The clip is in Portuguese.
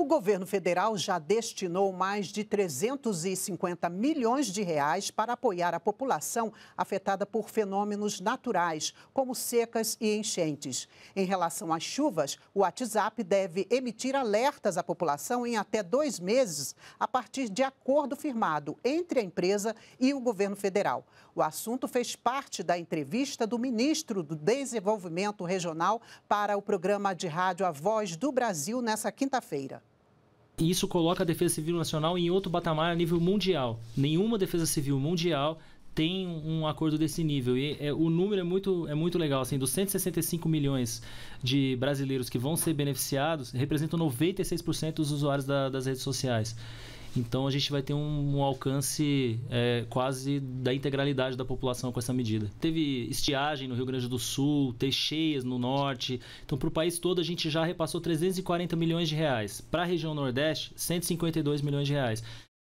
O governo federal já destinou mais de 350 milhões de reais para apoiar a população afetada por fenômenos naturais, como secas e enchentes. Em relação às chuvas, o WhatsApp deve emitir alertas à população em até dois meses, a partir de acordo firmado entre a empresa e o governo federal. O assunto fez parte da entrevista do ministro do Desenvolvimento Regional para o programa de rádio A Voz do Brasil nesta quinta-feira. E isso coloca a Defesa Civil Nacional em outro patamar a nível mundial. Nenhuma Defesa Civil mundial tem um acordo desse nível. E é, o número é muito, é muito legal. Assim, dos 165 milhões de brasileiros que vão ser beneficiados, representam 96% dos usuários da, das redes sociais. Então a gente vai ter um, um alcance é, quase da integralidade da população com essa medida. Teve estiagem no Rio Grande do Sul, teve cheias no norte. Então, para o país todo, a gente já repassou 340 milhões de reais. Para a região Nordeste, 152 milhões de reais.